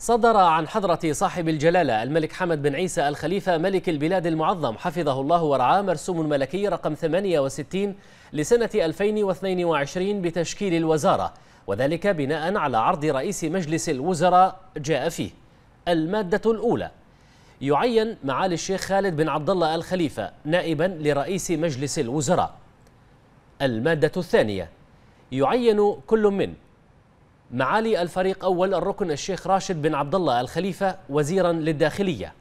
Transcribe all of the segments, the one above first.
صدر عن حضرة صاحب الجلالة الملك حمد بن عيسى الخليفة ملك البلاد المعظم حفظه الله ورعاه مرسوم ملكي رقم 68 لسنة 2022 بتشكيل الوزارة وذلك بناء على عرض رئيس مجلس الوزراء جاء فيه المادة الأولى يعين معالي الشيخ خالد بن عبد الله الخليفة نائبا لرئيس مجلس الوزراء المادة الثانية يعين كل من معالي الفريق أول الركن الشيخ راشد بن عبد الله الخليفة وزيرا للداخلية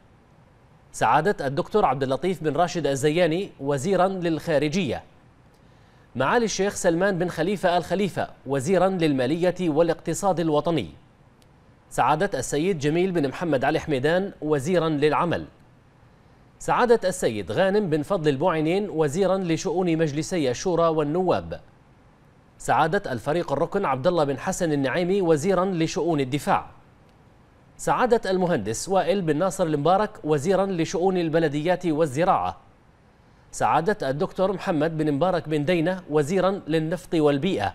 سعادة الدكتور عبد اللطيف بن راشد الزياني وزيرا للخارجية معالي الشيخ سلمان بن خليفة الخليفة وزيرا للمالية والاقتصاد الوطني سعادة السيد جميل بن محمد علي حميدان وزيرا للعمل سعادة السيد غانم بن فضل البوعينين وزيرا لشؤون مجلسي الشورى والنواب سعادة الفريق الركن عبد الله بن حسن النعيمي وزيرا لشؤون الدفاع سعادة المهندس وائل بن ناصر المبارك وزيرا لشؤون البلديات والزراعة سعادة الدكتور محمد بن مبارك بن دينة وزيرا للنفط والبيئة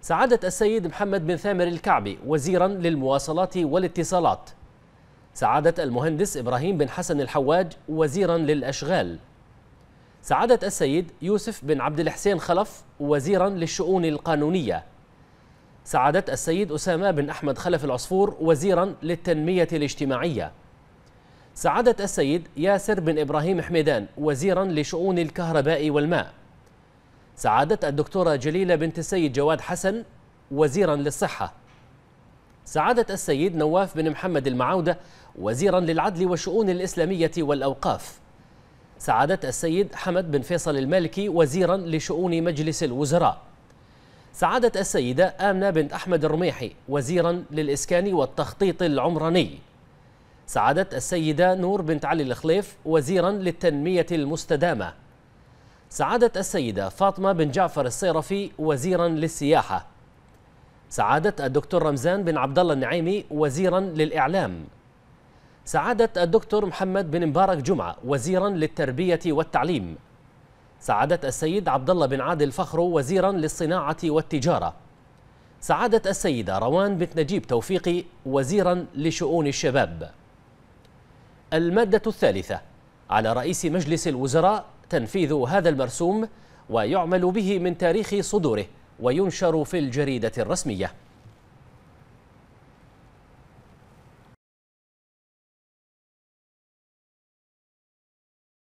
سعادة السيد محمد بن ثامر الكعبي وزيرا للمواصلات والاتصالات سعادة المهندس إبراهيم بن حسن الحواج وزيرا للأشغال سعادة السيد يوسف بن عبد الحسين خلف وزيرا للشؤون القانونية سعادة السيد أسامة بن أحمد خلف العصفور وزيرا للتنمية الاجتماعية سعادة السيد ياسر بن إبراهيم حميدان وزيرا لشؤون الكهرباء والماء سعادة الدكتورة جليلة بنت السيد جواد حسن وزيرا للصحة سعادة السيد نواف بن محمد المعاودة وزيرا للعدل والشؤون الإسلامية والأوقاف سعادة السيد حمد بن فيصل المالكي وزيرا لشؤون مجلس الوزراء سعادة السيدة آمنة بنت أحمد الرميحي وزيرا للإسكان والتخطيط العمراني سعادة السيدة نور بنت علي الخليف وزيرا للتنمية المستدامة سعادة السيدة فاطمة بن جعفر الصيرفي وزيرا للسياحة سعادة الدكتور رمزان بن عبد الله النعيمي وزيرا للإعلام سعادة الدكتور محمد بن مبارك جمعة وزيرا للتربية والتعليم سعادة السيد عبد الله بن عادل فخرو وزيرا للصناعة والتجارة سعادة السيدة روان بنت نجيب توفيقي وزيرا لشؤون الشباب المادة الثالثة على رئيس مجلس الوزراء تنفيذ هذا المرسوم ويعمل به من تاريخ صدوره وينشر في الجريدة الرسمية